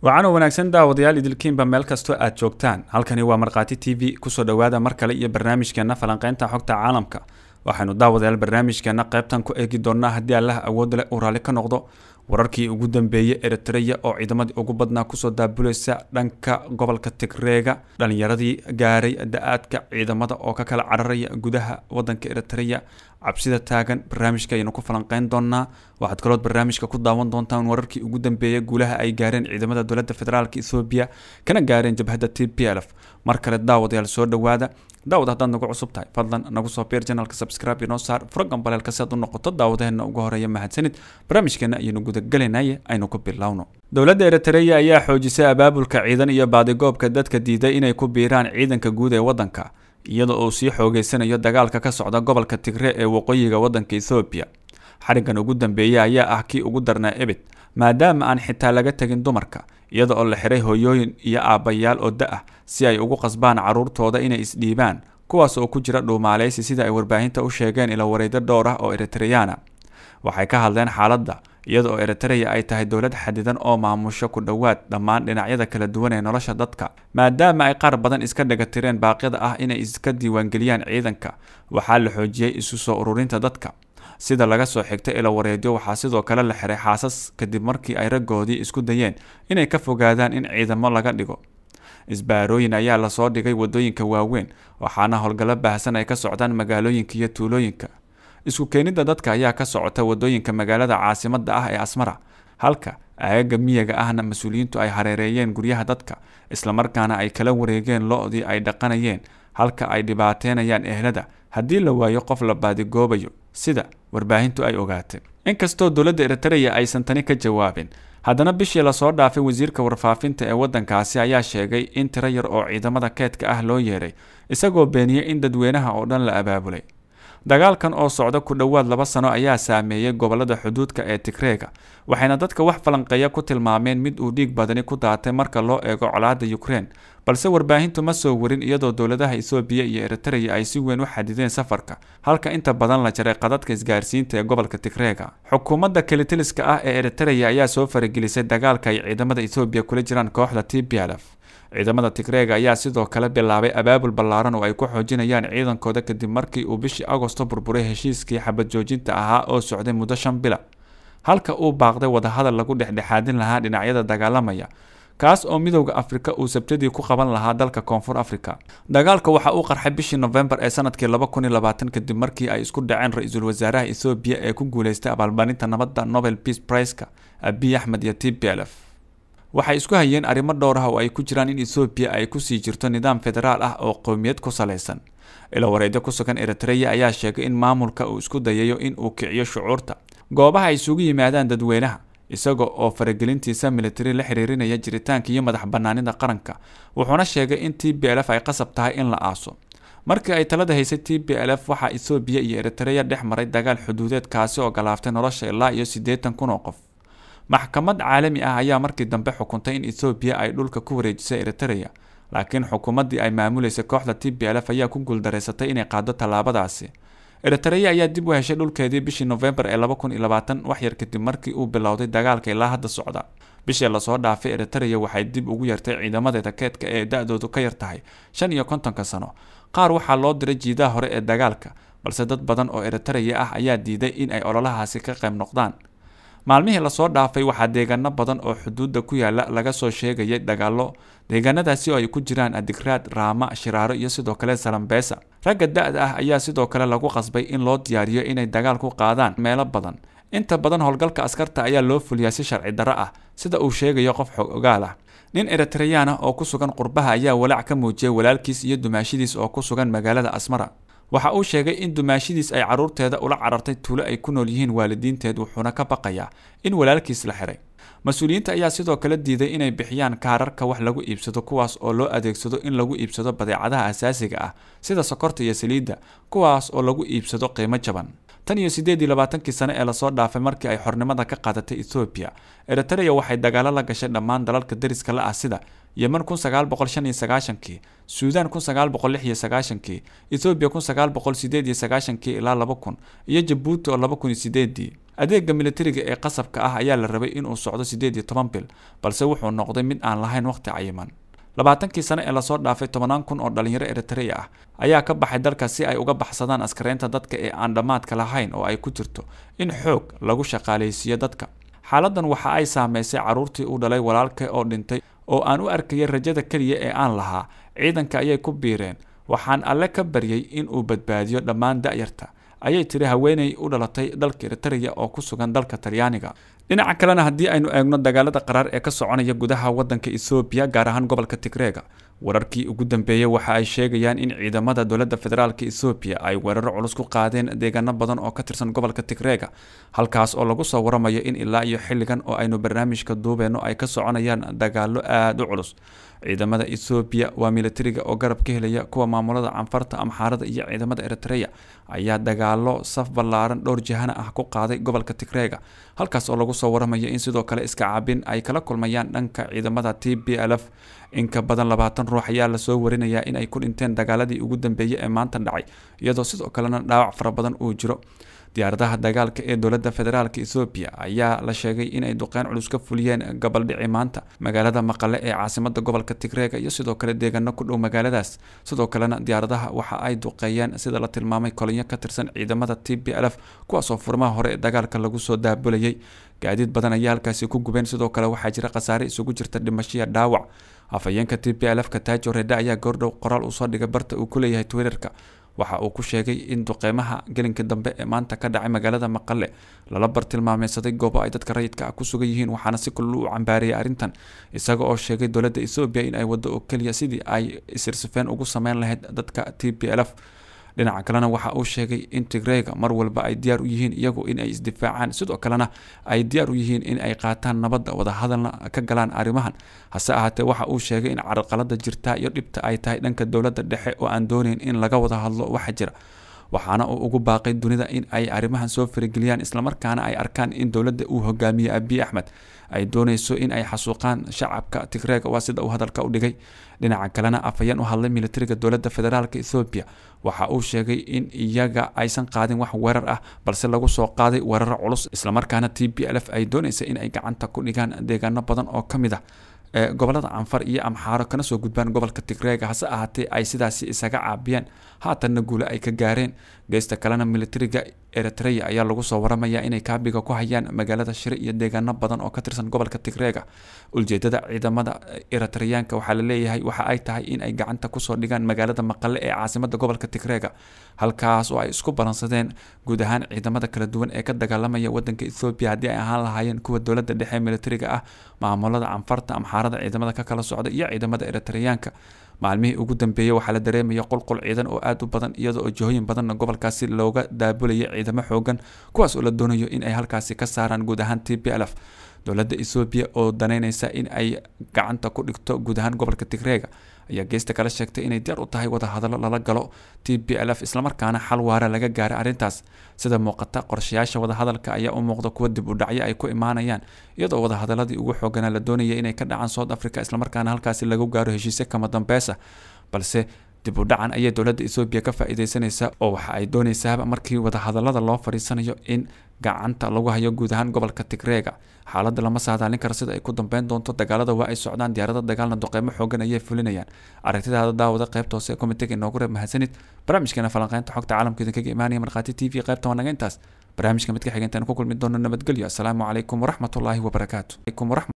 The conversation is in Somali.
waxaana wanaagsan daawadayaal idilkiinba meel kastoo aad joogtaan halkani waa markhaati t v kusoo dhowaada mar kale iyo barnaamijkeena falanqaynta xogta caalamka waxaynu daawadayaal barnaamijkeena qaybtan ku eegi doonnaa haddii allaha awood leh uu raalli ka noqdo wararkii ugu dambeeyey eritreya oo ciidamadii ugu badnaa kusoo daabulaysa dhanka gobolka tigreega dhallinyaradii gaaray da-aadka ciidamada oo ka kala cararaya gudaha waddanka eritreya cabsida taagan barnaamijka ayaynu ku falanqeyn doonaa waxaad kalood barnaamijka ku daawan doontaan wararkii ugu dambeeyay guulaha ay gaareen ciidamada dowladda federaalk ethoobiya kana gaareen jabhadda t p lf mar kale daawadayaal soo dhowaada daawad haddaad nagu cusub tahay fadlan nagu soo biir janalka sabscribe inoo saar furgan si aad u noqoto daawadaheenna ugu horeeya mahadsanid barnaamijkeenna ayaynu gudagelinaya aynu ku bilowno dowladda eritareya ayaa xoojisay abaabulka ciidan iyo baadigoobka dadka diiday inay ku biiraan ciidanka guud ee waddanka iyada oo sii xoogaysanayo dagaalka ka socda gobolka tigre ee waqooyiga waddanka ethoobiya xarigan ugu dambeeya ayaa ah kii ugu darnaa ebed maadaama aan xitaa laga tegin dumarka iyada oo la xiray hoyooyin iyo aabbayaal oo da-ah si ay ugu qasbaan carruurtooda inay isdhiibaan kuwaas oo ku jira dhuumaaleysi sida ay warbaahinta u sheegeen ila wareydo dhowr ah oo eritreyana waxay ka hadleen xaaladda iyada oo eritreya ay tahay dowlad xadidan oo maamusho ku dhowaad dhammaan dhinacyada kala duwan ee nolosha dadka maadaama ay qaar badan iska dhagatireen baaqyada ah inay iska diiwaangeliyaan ciidanka waxaa la xoojiyey isu soo ururinta dadka sida laga soo xigta wareedyo waxaa sidoo kale la xiray xaasas kadib markii ay raggoodii isku dayeen inay ka fogaadaan in ciidamo laga dhigo isbaarooyin ayaa lasoo dhigay waddooyinka waaweyn waxaana howlgallo baahsan ay ka socdaan magaalooyinka iyo tuulooyinka isku keenidda dadka ayaa ka socota waddooyinka magaalada caasimadda ah ee asmara halka aagaga miyaga ahna mas-uuliyiintu ay hareereeyeen guryaha dadka islamarkaana ay kala wareegeen lo-dii ay dhaqanayeen halka ay dhibaateenayaan ehlada haddii la waayo qof la baadigoobayo sida warbaahintu ay ogaatay inkastoo dowladda eritareya aysan tani ka jawaabin haddana bishii lasoo dhaafay wasiirka warfaafinta ee waddankaasi ayaa sheegay in tiro yar oo ciidamada keedka ah loo yeedhay isagoo beeniyey in dadweynaha oo dhan la abaabulay dagaalkan oo socda ku dhowaad laba sano ayaa saameeyey gobollada xuduudka ee tigreega waxayna dadka wax falanqeeya ku tilmaameen mid uu dhiig badani ku daatay marka loo eego colaadda ukrein balse warbaahintu ma soo warin iyadoo dowladaha ethoobiya iyo eritreya ay si weyn u xadideen safarka halka inta badan la jaray qadadka isgaarsiinta ee gobolka tigreega xukuumadda kelitiliska ah ee eritreya ayaa soo faragelisay dagaalka ay ciidamada ethoobiya kula jiraan kooxda t b l ciidamada tigreega ayaa sidoo kale bilaabay abaabul ballaaran oo ay ku xoojinayaan ciidankooda kadib markii uu bishii agosto burburay heshiiskii xabad joojinta ahaa oo socday muddo shan bila halka uu baaqday wadahadal lagu dhexdhexaadin lahaa dhinacyada dagaalamaya kaas oo midowda afrika uu sabtadii ku qaban lahaa dalka koonfur afrika dagaalka waxa uu qarxay bishii nofembar ee sanadkii kadib markii ay isku dhaceen ra-iisul wasaaraha ethoobiya ee ku guulaystay abaalmarinta nabadda nobel peace priceka abiy axmed iyo t b l f waxay isku hayeen arrimo dhowraha oo ay ku jiraan in ethoobiya ay kusii jirto nidaam federaal ah oo qowmiyad ku salaysan ilawareedyo ku sugan eritreya ayaa sheegay in maamulka uu isku dayayo in uu kiciyo shucuurta goobaha ay isugu yimaadaan dadweynaha isaga oo faragelintiisa militari la xiriirinaya jiritaanka iyo madax banaanida qaranka wuxuuna sheegay in t b l f ay qasab tahay in la aaso markii ay talada haysay t b l f waxaa ethoobiya iyo eritreya dhex maray dagaal xuduudeed kaasi oo galaaftay nolosha ilaa iyo siddeetan kun oo qof maxkamad caalami ah ayaa markii dambe xukuntay in ethoobiya ay dhulka ku wareejisay eritrea laakiin xukuumaddii ay maamulaysay kooxda t b lf ayaa ku guuldaraysatay inay qaado tallaabadaasi eritrea ayaa dib u heshay dhulkeedii bishii nofembar ee wax-yar kadib markii uu bilowday dagaalka ilaa hadda socda bishii lasoo dhaafay eritrea waxay dib ugu yartay ciidamadeeda keedka ee da-doodu ka yar tahay shan iyo kontonka sano qaar waxaa loo diray jiidaha hore ee dagaalka balse dad badan oo eritrea ah ayaa diiday in ay ololahaasi ka qayb noqdaan maalmihii lasoo dhaafay waxaa deegaano badan oo xuduudda ku yaalla laga soo sheegayay dagaalo deegaanadaasi oo ay ku jiraan adigraad raama shiraaro iyo sidoo kale salambeesa ragga da-da ah ayaa sidoo kale lagu qasbay in loo diyaariyo inay dagaal ku qaadaan meelo badan inta badan howlgalka askarta ayaa loo fuliyaa si sharci darro ah sida uu sheegayo qof xog ogaal ah nin eritreyaan ah oo ku sugan qurbaha ayaa walaac ka muujiyay walaalkiis iyo dumaashidiis oo ku sugan magaalada asmara waxa uu sheegay in dumaashidiis ay carruurteeda ula carartay tuulo ay ku nool yihiin waalidiinteed wuxuuna ka baqayaa in walaalkiis la xiray mas-uuliyiinta ayaa sidoo kale diiday inay bixiyaan kaararka wax lagu iibsado kuwaas oo loo adeegsado in lagu iibsado badeecadaha asaasiga ah sida sokorta iyo saliidda kuwaas oo lagu iibsado qiimo jaban tan iyo siddeed iyo labaatankii sane ee lasoo dhaafay markii ay xornimada ka qaadatay ethoobiya eritrea waxay dagaalo la gashay dhammaan dalalka dariska la ah sida yeman kun sagaal boqol shan iyo sagaashankii suudaan kun sagaal boqol lix iyo sagaashankii ethoobiya kun sagaal boqol sideed iyo sagaashankii ilaa laba kun iyo jabuuti oo laba kun iyo sideeddii adeega milatariga ee qasabka ah ayaa la rabay inuu socdo sideed iyo toban bil balse wuxuu noqday mid aan lahayn wakhti cayiman labaatankii sane ee lasoo dhaafay tobanaan kun oo dhallinyaro eritreya ah ayaa ka baxay dalka si ay uga baxsadaan askareynta dadka ee aan dhammaadka lahayn oo ay ku jirto in xoog lagu shaqaalaysiiyo dadka xaaladdan waxa ay saameysay carruurtii u dhalay walaalka oo dhintay oo aan u arkayay rajada keliya ee aan lahaa ciidanka ayay ku biireen waxaan alle ka baryay inuu badbaadiyo dhammaan da'yarta ayay tiri haweenay u dhalatay dalka eritariya oo ku sugan dalka talyaaniga dhinaca kalena haddii aynu eegno dagaalada qaraar ee ka soconaya gudaha wadanka ethoobiya gaar ahaan gobolka tigreega wararkii ugu dambeeyey waxa ay sheegayaan in ciidamada dowladda federaalk ethoobiya ay weeraro culus ku qaadeen deegaano badan oo ka tirsan gobolka tigreega halkaas oo lagu soo waramayo in ilaa iyo xilligan oo aynu barnaamijka duubeyno ay ka soconayaan dagaallo aada u culus ciidamada ethoobiya waa milatariga oo garab ka helaya kuwa maamulada canfarta amxaarada iyo ciidamada eritreya ayaa dagaalo saf ballaaran dhowr jahana ah ku qaaday gobolka tigreega halkaas oo lagu soo waramayo in sidoo kale iska cabin ay kala kulmayaan dhanka ciidamada t b l f in ka badan labaatan ruux ayaa lasoo warinayaa in ay ku dhinteen dagaaladii ugu dambeeyey ee maanta dhacay iyadoo sidoo kalena dhaawac fara badan uu jiro diyaaradaha dagaalka ee dowladda federaalka ethoobiya ayaa la sheegay inay duqeyn culus ka fuliyeen gabaldhici maanta magaalada maqale ee caasimada gobolka tigreega iyo sidoo kale deegaano ku dhow magaaladaas sidoo kalena diyaaradaha waxa ay duqeeyeen sida la tilmaamay kolonyo ka tirsan ciidamada t b f kuwaasoo furmaha hore ee dagaalka lagu soo daabulayay gaadiid badan ayaa halkaasi ku gubeen sidoo kale waxaa jira khasaare isugu jirta dhimashiya dhaawac afhayeenka t b lf ka taajo redha ayaa goordhow qoraal usoo dhigay barta uu ku leeyahay twitterka waxa uu ku sheegay in duqeymaha gelinka dambe ee maanta ka dhacay magaalada maqale lala bartilmaameysaday goobo ay dadka rayidka ah ku sugan yihiin waxaana si kulul u cambaariyay arrintan isaga oo sheegay dowladda etoobiya in ay waddo oo keliya sidii ay isirsifeen ugu sameyn lahayd dadka t b l f dhinaca kalena waxa uu sheegay in tigreega mar walba ay diyaar u yihiin iyagu in ay isdifaacaan sidoo kalena ay diyaar u yihiin in ay qaataan nabadda wadahadalna ka galaan arrimahan hase ahaatee waxa uu sheegay in carqalada jirta iyo dhibta ay tahay dhanka dowladda dhexe oo aan doonayn in laga wada hadlo waxa jira waxaana uu ugu baaqay dunida in ay arrimahan soo farageliyaan islamarkaana ay arkaan in dowladda uu hogaamiyey abiy axmed ay doonayso in ay xasuuqaan shacabka tigreega waa sida uu hadalka u dhigay dhinaca kalena afhayeen u hadlay militariga dowladda federaalk ethoobiya waxa uu sheegay in iyaga aysan qaadin wax weerar ah balse lagu soo qaaday weeraro culus islamarkaana t b l f ay doonaysa in ay gacanta ku dhigaan deegaano badan oo ka mid ah gobolada canfar iyo amxaaro kana soo gudbaan gobolka tigreega hase ahaatee ay sidaasi isaga caabiyeen haatanna guule ay ka gaareen geesta kalena militariga eritrea ayaa lagu soo waramayaa inay kaabiga ku hayaan magaalada shire iyo deegaano badan oo ka tirsan gobolka tigreega ujeedada ciidamada eh, eritreyaanka waxaa la leeyahay waxa ay tahay in ay gacanta kusoo dhigaan magaalada maqale ee caasimada gobolka tigreega halkaas oo ay isku balansadeen guud ahaan ciidamada kala duwan ee ka dagaalamaya wadanka ethoobiya haddii ay ahaan lahaayeen kuwa dowlada dhexe militariga ah maamulada canfarta amxaarada ciidamada ka kala socda iyo ciidamada eritreyaanka maalmihii ugu dambeeyey waxaa la dareemaya qulqul ciidan oo aad u badan iyadoo oo jihooyin badanna gobolkaasi looga daabulaya ciidamo xoogan kuwaas oo la doonayo in ay halkaasi ka saaraan guud ahaan t b lf dowladda ethoobiya oo daneyneysa in ay gacanta ku dhigto guud ahaan gobolka tigreega ayaa geesta kale sheegtay inay diyaar u tahay wadahadallo lala galo t b l f islamarkaana xal waara laga gaaray arrintaas sida muuqata qorshayaasha wadahadalka ayaa u muuqda kuwa dib u dhacyo ay ku imaanayaan iyadoo wadahadaladii ugu xooganaa la doonaya inay ka dhacaan south africa islamarkaana halkaasi lagu gaaro heshiisyo kama dambeys balse dib u dhacan ayay dowladda ethoobiya ka faa'iideysanaysa oo waxa ay doonaysaaba markii wadahadalada loo fadhiisanayo in gacanta lagu hayo guud ahaan gobolka tigreega xaaladda lama saadaalin karo sida ay ku dambeyn doonto dagaalada waa ay socdaan diyaarada dagaalna duqeymo xoogan ayay fulinayaan aragtidaada daawada qaybta hoose ee komitiga inoogu reeb mahadsanid barnaamijkeena falanqeynta xogta caalamka idin kaga imaanaya markhaati t v qaybta wanaga intaas barnaamijka midka xigeentaan ku kulmi doono nabadgelyo assalaamu calaykum waraxmatullaahi wabarakaatu